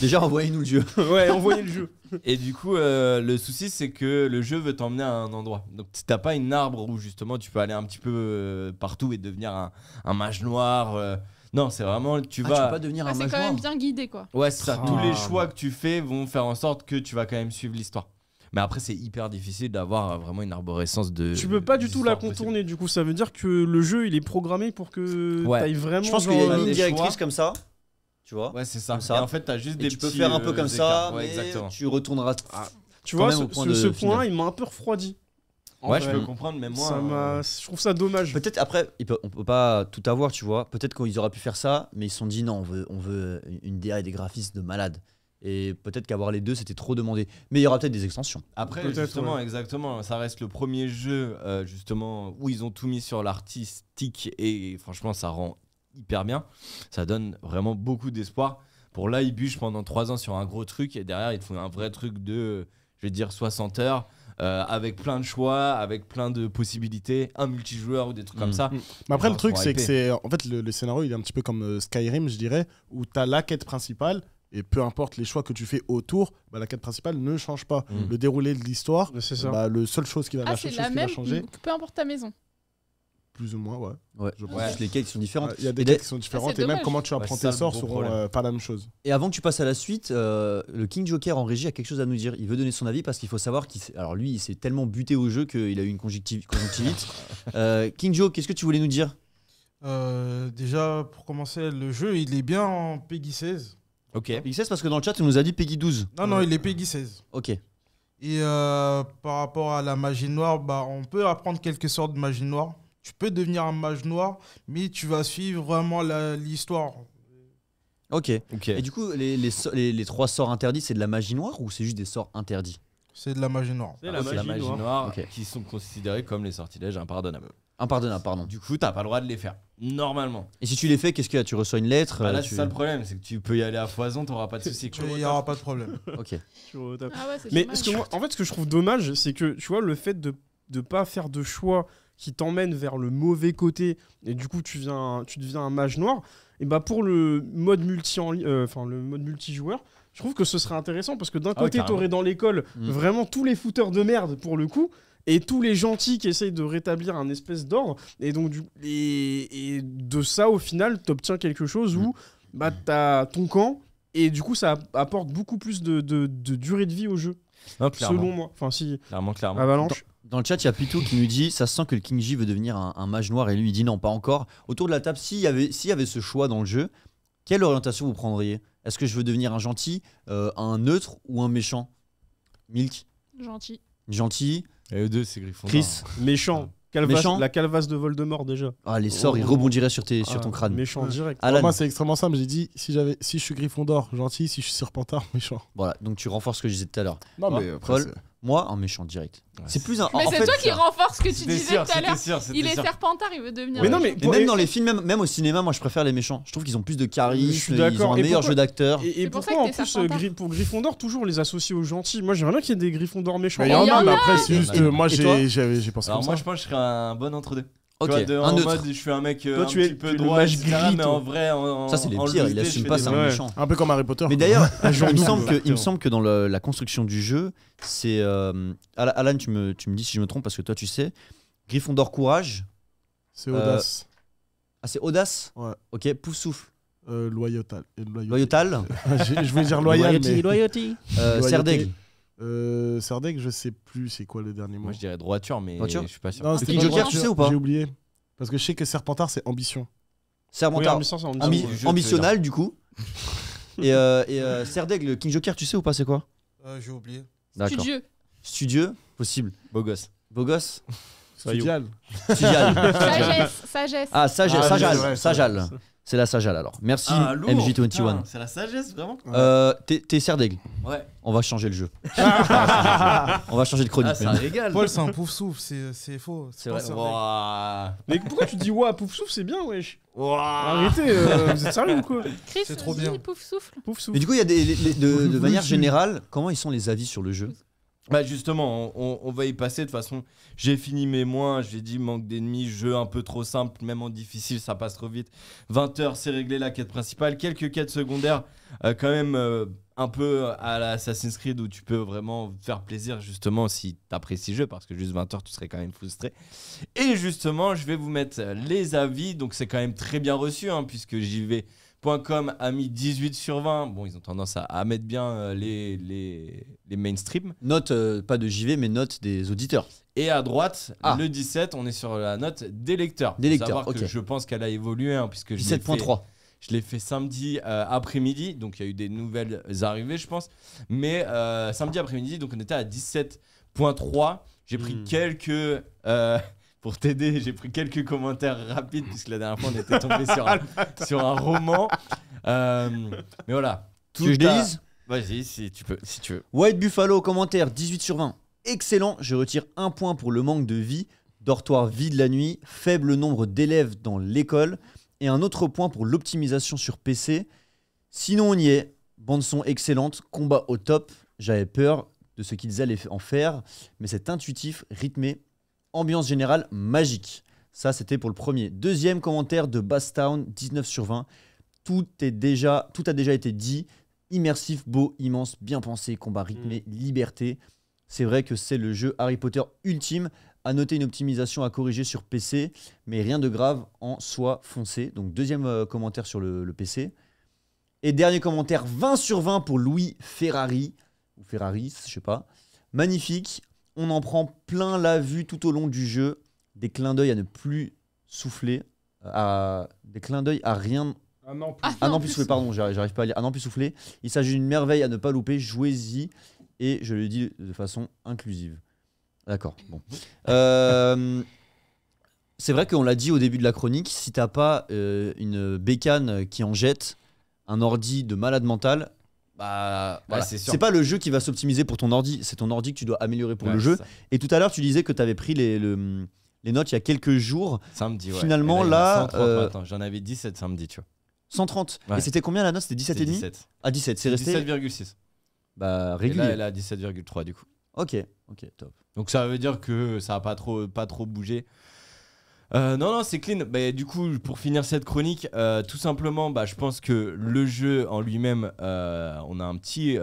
Déjà, envoyez-nous le jeu. *laughs* ouais, envoyez le jeu. *laughs* Et du coup, euh, le souci, c'est que le jeu veut t'emmener à un endroit. Donc, tu t'as pas une arbre où justement tu peux aller un petit peu partout et devenir un, un mage noir. Non, c'est vraiment tu ah, vas. peux pas devenir ah, un mage noir. C'est quand même bien guidé, quoi. Ouais, c'est ça. Tous les ah. choix que tu fais vont faire en sorte que tu vas quand même suivre l'histoire. Mais après, c'est hyper difficile d'avoir euh, vraiment une arborescence de. Tu peux pas du tout la contourner, du coup, ça veut dire que le jeu il est programmé pour que ouais. t'ailles vraiment. Je pense qu'il y a une euh, directrice comme ça tu vois ouais c'est ça. Et en fait t'as juste des tu peux faire un euh, peu comme ça mais tu retourneras ah, tu vois ce, point, ce, point il m'a un peu refroidi ouais je peux comprendre mais moi ça je trouve ça dommage peut-être après on peut pas tout avoir tu vois peut-être qu'ils auraient pu faire ça mais ils se sont dit non on veut on veut une DA et des graphistes de malade et peut-être qu'avoir les deux, c'était trop demandé. Mais il y aura peut-être des extensions. Après, justement, exactement. Ça reste le premier jeu, euh, justement, où ils ont tout mis sur l'artistique. Et franchement, ça rend hyper bien. Ça donne vraiment beaucoup d'espoir. Pour là, ils bûchent pendant 3 ans sur un gros truc. Et derrière, ils font un vrai truc de, je vais dire, 60 heures. Euh, avec plein de choix, avec plein de possibilités, un multijoueur ou des trucs comme mm. ça. Mm. Mais après, le truc, c'est que c'est. En fait, le, scénario, il est un petit peu comme euh, Skyrim, je dirais, où tu as la quête principale et peu importe les choix que tu fais autour, bah, la quête principale ne change pas. Mm. Le déroulé de l'histoire, bah, le seule chose qui va, ah, la, chose la changer. Peu importe ta maison plus ou moins, ouais. Les quêtes sont différentes. Il y a des quêtes qui sont différentes ah, et même comment tu apprends tes sorts seront euh, pas la même chose. Et avant que tu passes à la suite, euh, le King Joker en régie a quelque chose à nous dire. Il veut donner son avis parce qu'il faut savoir qu'il. Alors lui, il s'est tellement buté au jeu qu'il a eu une conjonctivite. *laughs* Euh, King Joe, qu'est-ce que tu voulais nous dire Déjà, pour commencer, le jeu, il est bien en Peggy 16. Ok. Peggy 16 parce que dans le chat, tu nous a dit Peggy 12. Non, non, il est Peggy 16. Ok. Et euh, par rapport à la magie noire, bah, on peut apprendre quelques sortes de magie noire. Tu peux devenir un mage noir, mais tu vas suivre vraiment l'histoire. Ok. ok. Et du coup, les, les- les trois sorts interdits, c'est de la magie noire ou c'est juste des sorts interdits c'est de la magie noire. C'est la, ah, magie, la noire, qui sont considérés comme les sortilèges impardonnables. Impardonnables, pardon. Du coup, tu t'as pas le droit de les faire. Normalement. Et si tu les fais, qu'est-ce que tu reçois une lettre bah Là, c'est ça le problème, c'est que tu peux y aller à foison, t'auras pas de soucis. Il y aura pas de problème. *laughs* ok. Ah Mais ce en fait, ce que je trouve dommage, c'est que tu vois le fait de de pas faire de choix qui t'emmène vers le mauvais côté et du coup tu viens tu deviens un mage noir. Et bah pour le mode multi euh, enfin le mode multijoueur, je trouve que ce serait intéressant parce que d'un ah côté, tu aurais dans l'école mm. vraiment tous les footeurs de merde pour le coup, et tous les gentils qui essayent de rétablir un espèce d'ordre, et donc et, de ça au final, tu obtiens quelque chose où mm. bah as ton camp et du coup ça apporte beaucoup plus de, durée de vie au jeu. selon moi, enfin si. Clairement, clairement. Dans le chat, il y a Pitou qui nous dit ça sent que le Kingji veut devenir un, mage noir et lui il dit non, pas encore. Autour de la table, y, s'il y avait ce choix dans le jeu, quelle orientation vous prendriez est-ce que je veux devenir un gentil, euh, un neutre ou un méchant Milk Gentil. Gentil. Et eux deux, c'est Griffon. Chris, méchant. Calvasse, La calvasse de Voldemort déjà. Ah, les sorts, ils oh. rebondiraient sur, tes, sur ah, ton crâne. Méchant direct. Pour Moi, c'est extrêmement simple. J'ai dit si, j'avais, si je suis Gryffondor, gentil, si je suis Serpentard, *laughs* méchant. Voilà, donc tu renforces ce que je disais tout à l'heure. Non, mais moi, un méchant direct. c'est plus un. Mais c'est toi qui renforce ce que tu disais tout à l'heure. Il est sûr. serpentard, il veut devenir. Mais non, même dans les films, même, au cinéma, moi je préfère les méchants. Je trouve qu'ils ont plus de charisme, ils ont un meilleur jeu d'acteur. Et, pourquoi en plus, euh, pour Gryffondor, toujours les associer aux gentils Moi j'aimerais bien qu'il y ait des Gryffondor méchants. Il y, en a, mais après, c'est juste. Moi j'ai pensé comme ça. Moi je pense que je serais un bon entre-deux. Ok. un en neutre. mode, je suis un mec Toi, euh, un tu petit peu droit, mais en vrai, en, Ça, c'est les pires, il assume pas, c'est un méchant. Un peu comme Harry Potter. Mais d'ailleurs, *laughs* il, me semble que, dans la construction du jeu, c'est. Euh, Alan, tu me, tu me dis si je me trompe parce que toi tu sais. Gryffondor courage. C'est audace. Euh, ah, c'est audace Ouais. Ok, pouf souffle. loyautal. Loyotal. *laughs* Ah, je voulais dire loyal, mais. Euh, je sais plus c'est quoi le dernier mot. Moi, je dirais droiture, mais je suis pas sûr. Non, King ah, Joker, tu sais ou pas J'ai oublié. Parce que je sais que Serpentard, c'est ambition. Serpentard, ambition, ambition, ambitionnal du coup. et euh, euh le King Joker, tu sais ou pas c'est quoi Euh, J'ai oublié. Studieux. Studieux, possible. Beau gosse. Beau gosse. Studial. Sagesse. Ah, Sagesse, Ah, c'est la sagesse alors. Merci ah, MJ21. C'est la sagesse, vraiment Euh, T'es serre d'aigle. Ouais. *laughs* On va changer le jeu. on va changer de chronique. Ah, Paul, c'est un pouf souffle, c'est faux. C'est vrai. Mais pourquoi tu dis ouah, pouf souffle, c'est bien, wesh Ouah. Arrêtez, euh, vous êtes sérieux ou quoi Chris, C'est trop bien. pouf souffle. Pouf Mais du coup, il y a des de, de manière générale, comment ils sont les avis sur le jeu bah, justement, on, va y passer. De toute façon, j'ai fini mes moins. J'ai dit manque d'ennemis, jeu un peu trop simple, même en difficile, ça passe trop vite. 20h, c'est réglé la quête principale. Quelques quêtes secondaires, euh, quand même euh, un peu à l'Assassin's Creed où tu peux vraiment faire plaisir, justement, si apprécies le jeu, parce que juste 20h, tu serais quand même frustré. Et justement, je vais vous mettre les avis. Donc, c'est quand même très bien reçu, hein, puisque j'y vais Com a mis 18 sur 20. Bon, ils ont tendance à, mettre bien euh, les, les, mainstream. Note, euh, pas de JV, mais note des auditeurs. Et à droite, ah. le 17, on est sur la note des lecteurs. Des lecteurs, Je pense qu'elle a évolué, 17.3. Hein, je l'ai fait samedi euh, après-midi, donc il y a eu des nouvelles arrivées, je pense. Mais samedi après-midi, donc on était à 17.3. J'ai pris hmm. quelques pour t'aider, j'ai pris quelques commentaires rapides, puisque la dernière fois, on était tombé sur, un, *laughs* roman. Euh, mais voilà. Tout tu je Vas-y, si tu peux, si tu veux. White Buffalo, commentaire 18 sur 20. Excellent, je retire un point pour le manque de vie, dortoir vide la nuit, faible nombre d'élèves dans l'école, et un autre point pour l'optimisation sur PC. Sinon, on y est. Bande son excellente, combat au top. J'avais peur de ce qu'ils allaient en faire, mais c'est intuitif, rythmé, ambiance générale magique. Ça, c'était pour le premier. Deuxième commentaire de Bastown, 19 sur 20. Tout, est déjà, tout a déjà été dit. Immersif, beau, immense, bien pensé, combat rythmé, mm. liberté. C'est vrai que c'est le jeu Harry Potter ultime. À noter une optimisation à corriger sur PC, mais rien de grave en soi foncé. Donc, deuxième euh, commentaire sur le, PC. Et dernier commentaire, 20 sur 20 pour Louis Ferrari. Ou Ferrari, je sais pas. Magnifique, on en prend plein la vue tout au long du jeu. Des clins d'œil à ne plus souffler. Euh, à... Des clins d'œil à rien. Un ah an plus, ah, ah souffler, pardon, j'arrive pas à lire. Un ah an plus souffler. Il s'agit d'une merveille à ne pas louper. Jouez-y. Et je le dis de façon inclusive. D'accord, bon. *laughs* Euh, c'est vrai qu'on l'a dit au début de la chronique, si t'as pas euh, une bécane qui en jette, un ordi de malade mental, bah, bah c'est pas le jeu qui va s'optimiser pour ton ordi, c'est ton ordi que tu dois améliorer pour le jeu. Et tout à l'heure, tu disais que tu avais pris les, le, les notes il y a quelques jours. Samedi, ouais. Finalement, eh ben, là. Euh, J'en avais 17 samedi, tu vois. 130. Et c'était combien la note C'était et 17. 17. Ah, 17, c'est resté. 17,6. Bah, régulier. Et là, elle 17,3 du coup. Ok, ok, top. Donc ça veut dire que ça a pas trop, pas trop bougé. Euh, non, non, c'est clean. Bah, du coup, pour finir cette chronique, euh, tout simplement, bah, je pense que le jeu en lui-même, euh, on a un petit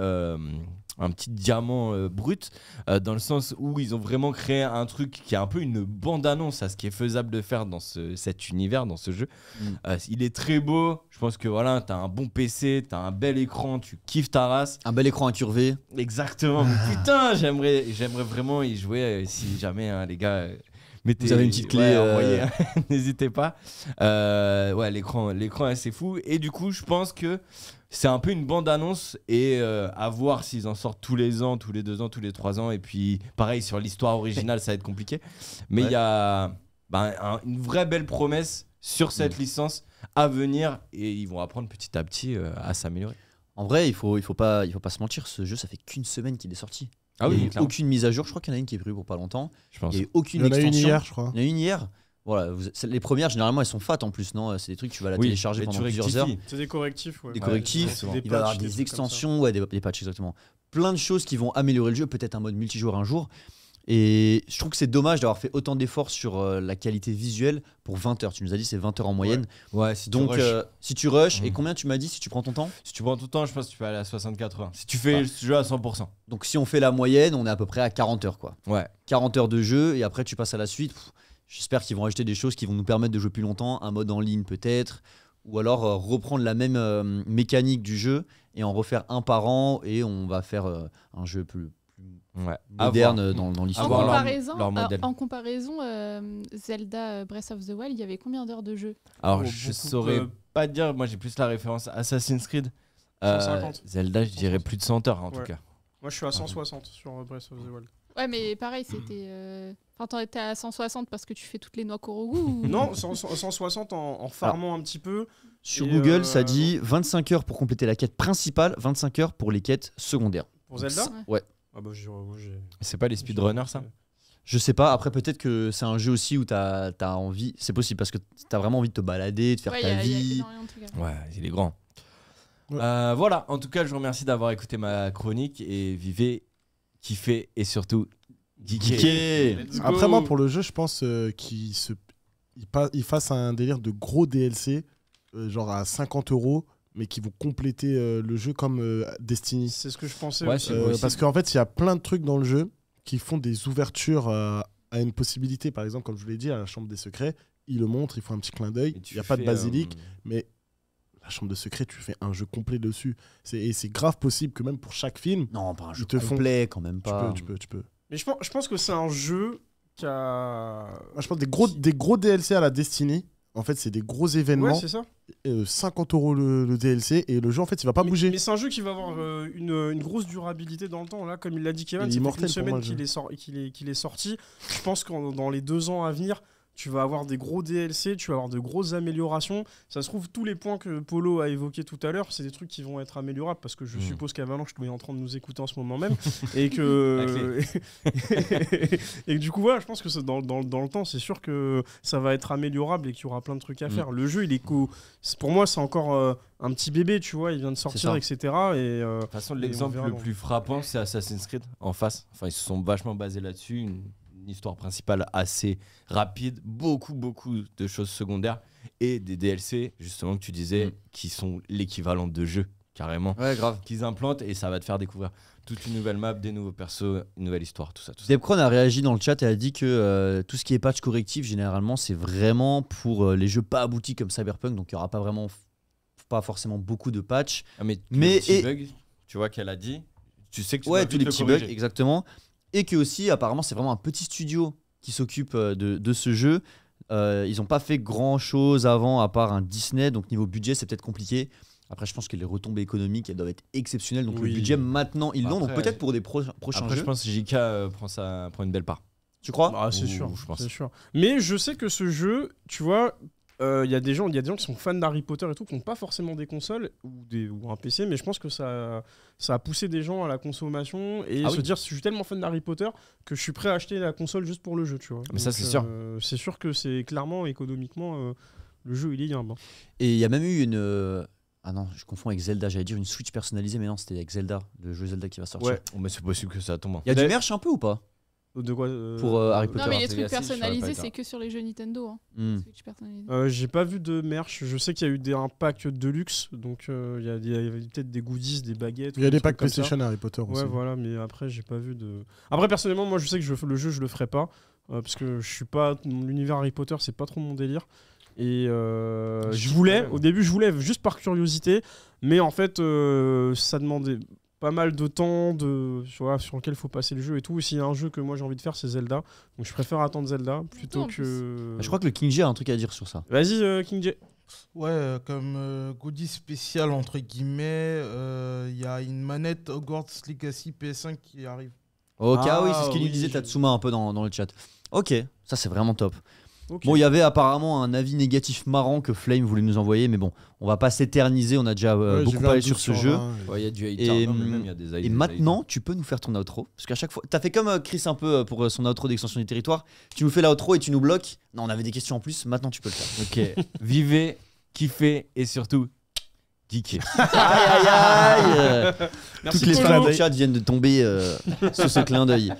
un petit diamant brut, dans le sens où ils ont vraiment créé un truc qui est un peu une bande-annonce à ce qui est faisable de faire dans cet univers, dans ce jeu. Mm. il est très beau, je pense que voilà, t'as un bon PC, t'as un bel écran, tu kiffes ta race. Un bel écran incurvé. Exactement, mais *laughs* putain, j'aimerais, vraiment y jouer si jamais hein, les gars mettez, une petite clé, euh, *laughs* *laughs* n'hésitez pas. Euh, ouais, l'écran, l'écran est assez fou. Et du coup, je pense que c'est un peu une bande-annonce et euh, à voir s'ils en sortent tous les ans, tous les deux ans, tous les trois ans. Et puis, pareil, sur l'histoire originale, ça va être compliqué. Mais il y a ben, une vraie belle promesse sur cette mm. licence à venir et ils vont apprendre petit à petit à s'améliorer. En vrai, il faut, il faut il faut pas se mentir. Ce jeu, ça fait qu'une semaine qu'il est sorti. Ah oui, aucune mise à jour. Je crois qu'il y en a une qui est prévue pour pas longtemps. Je pense. Il n'y a aucune Il y en a une hier, je crois. Il y en a une hier. Voilà, les premières généralement elles sont fat en plus, non C'est des trucs que tu vas la télécharger pendant plusieurs heures. C'est des correctifs. Des correctifs, Il va y avoir des extensions, ouais, des, des patchs exactement. Plein de choses qui vont améliorer le jeu, peut-être un mode multijoueur un jour. Et je trouve que c'est dommage d'avoir fait autant d'efforts sur euh, la qualité visuelle pour 20 heures. Tu nous as dit c'est 20 heures en moyenne. Ouais, Donc, si tu rushes, euh, et mhm. combien tu m'as dit si tu prends ton temps Si tu prends ton temps, je pense que tu peux aller à 64 heures. Si tu fais le jeu à 100%. Donc, si on fait la moyenne, on est à peu près à 40 heures, quoi. Ouais. 40 heures de jeu, et après, tu passes à la suite. J'espère qu'ils vont acheter des choses qui vont nous permettre de jouer plus longtemps, un mode en ligne peut-être, ou alors euh, reprendre la même mécanique du jeu et en refaire un par an, et on va faire un jeu plus ouais. moderne dans, dans l'histoire. En comparaison, euh, en comparaison euh, Zelda euh, Breath of the Wild, il y avait combien d'heures de jeu Alors, oh, je saurais pas dire. Moi, j'ai plus la référence Assassin's Creed. Zelda, je dirais plus de 100 heures, en tout cas. Moi, je suis à 160 ah, sur Breath of the Wild. Ouais, mais pareil, c'était. enfin Enfin, à 160 parce que tu fais toutes les noix Korogu Non, 160 en, farmant ah. un petit peu. Sur Google, ça dit 25 heures pour compléter la quête principale, 25 heures pour les quêtes secondaires. Pour Zelda Ouais. Ah bah, c'est pas les speedrunners, ça je sais pas, après peut-être que c'est un jeu aussi où t'as as envie, c'est possible parce que t'as vraiment envie de te balader, de faire ta vie. Hein. Ouais, il est grand. Euh, voilà, en tout cas, je vous remercie d'avoir écouté ma chronique et vivez, kiffez et surtout geekez. Après, moi pour le jeu, je pense euh, qu'il se... il, fasse un délire de gros DLC, euh, genre à 50 euros mais qui vont compléter euh, le jeu comme euh, Destiny. C'est ce que je pensais. Euh, parce qu'en fait, il y a plein de trucs dans le jeu qui font des ouvertures à une possibilité. Par exemple, comme je vous l'ai dit, à la chambre des secrets, il le montre il faut un petit clin d'œil. Il n'y a pas de basilic, mais la chambre des secrets, tu fais un jeu complet dessus. Et c'est grave possible que même pour chaque film. Non, pas un jeu te complet quand même pas. Tu peux, tu peux, tu peux. Mais je pense, je pense que c'est un jeu qui a. je pense des gros, des gros DLC à la Destiny en fait, c'est des gros événements. Ouais, c'est ça. 50 euh, euros le, DLC et le jeu en fait il va pas bouger. Mais c'est un jeu qui va avoir euh, euh, une, grosse durabilité dans le temps là comme il l'a dit Kevin. C'est une semaine qu'il est, qu'il est, est, sorti. Je pense que dans les deux ans à venir tu vas avoir des gros DLC, tu vas avoir de grosses améliorations. Ça se trouve, tous les points que Polo a évoqués tout à l'heure, c'est des trucs qui vont être améliorables parce que je hmm. suppose qu'Avalanche est en train de nous écouter en ce moment même. *laughs* et que. *laughs* et que du coup, voilà, je pense que dans, dans, dans, le temps, c'est sûr que ça va être améliorable et qu'il y aura plein de trucs à hmm. faire. Le jeu, il est. Co... Pour moi, c'est encore. Euh, un petit bébé, tu vois, il vient de sortir, etc. Et, euh, de toute façon, l'exemple le plus frappant, c'est Assassin's Creed en face. Enfin, ils se sont vachement basés là-dessus une histoire principale assez rapide, beaucoup, beaucoup de choses secondaires et des DLC, justement, que tu disais, mm. qui sont l'équivalent de jeux, carrément. Ouais, grave. Qu'ils implantent et ça va te faire découvrir toute une nouvelle map, des nouveaux persos, une nouvelle histoire, tout ça. Tout a réagi dans le chat et a dit que euh, tout ce qui est patch correctif, généralement, c'est vraiment pour euh, les jeux pas aboutis comme Cyberpunk, donc il n'y aura pas vraiment pas forcément beaucoup de patchs. Ah, mais, les petits bugs, tu vois qu'elle a dit, tu sais que tu ouais, tous les petits bugs, exactement. Et que aussi, apparemment, c'est vraiment un petit studio qui s'occupe euh, de, ce jeu. Euh, ils n'ont pas fait grand chose avant, à part un Disney. Donc, niveau budget, c'est peut-être compliqué. Après, je pense que les retombées économiques, elles doivent être exceptionnelles. Donc, le budget, maintenant, ils l'ont. Donc, peut-être pour des prochains prochains après, je pense que JK euh, prend, ça, prend une belle part. Tu crois ah, c'est sûr. Je pense. Sûr. Mais je sais que ce jeu, tu vois, il euh, y, y, a des gens qui sont fans d'Harry Potter et tout, qui n'ont pas forcément des consoles ou, un PC, mais je pense que ça, ça a poussé des gens à la consommation et à ah se dire je suis tellement fan d'Harry Potter que je suis prêt à acheter la console juste pour le jeu, tu vois. Mais ça, c'est sûr. Euh, c'est sûr que c'est clairement, économiquement, euh, le jeu, il est bien. Ben. Et il y a même eu une. Ah non, je confonds avec Zelda, j'allais dire une Switch personnalisée, mais non, c'était avec Zelda, le jeu Zelda qui va sortir. Ouais, oh, mais c'est possible que ça tombe. Il y a du merch un peu ou pas de quoi euh, Pour euh, Harry Potter. Non, mais les trucs personnalisés, c'est que sur les jeux Nintendo. Hein. Hmm. Euh, j'ai pas vu de merch. Je sais qu'il y a eu des, un pack de luxe. Donc, il y a, peut-être des goodies, des baguettes. Il y a des packs PlayStation Harry Potter aussi. Ouais, voilà, mais après, j'ai pas vu de. Après, personnellement, moi, je sais que je, le jeu, je le ferai pas. parce que je suis pas. L'univers Harry Potter, c'est pas trop mon délire. Et je voulais, au début, je voulais juste par curiosité. Mais en fait, ça demandait pas mal de temps de, sur lequel il faut passer le jeu et tout. s'il y a un jeu que moi j'ai envie de faire, c'est Zelda. Donc je préfère attendre Zelda plutôt que. Je crois que le King J a un truc à dire sur ça. Vas-y, euh, King J. Ouais, euh, comme euh, spécial, entre guillemets, il euh, y a une manette Hogwarts Legacy PS5 qui arrive. Ok, oui, c'est ce qu'il nous ah disait Tatsuma un peu dans, dans le chat. Ok, ça c'est vraiment top. Bon, il y avait apparemment un avis négatif marrant que Flame voulait nous envoyer, mais bon, on va pas s'éterniser, on a déjà euh, beaucoup parlé sur ce jeu. et, maintenant, tu peux nous faire ton outro, parce qu'à chaque fois, t'as fait comme euh, Chris un peu euh, pour son outro d'extension du territoire. Tu nous fais l'outro et tu nous bloques. Non, on avait des questions en plus. Maintenant, tu peux le faire. Ok. *laughs* Vivez, kiffez et surtout geeké. *laughs* aïe aïe aïe Toutes les femmes du chat viennent de tomber sous ce clin d'œil.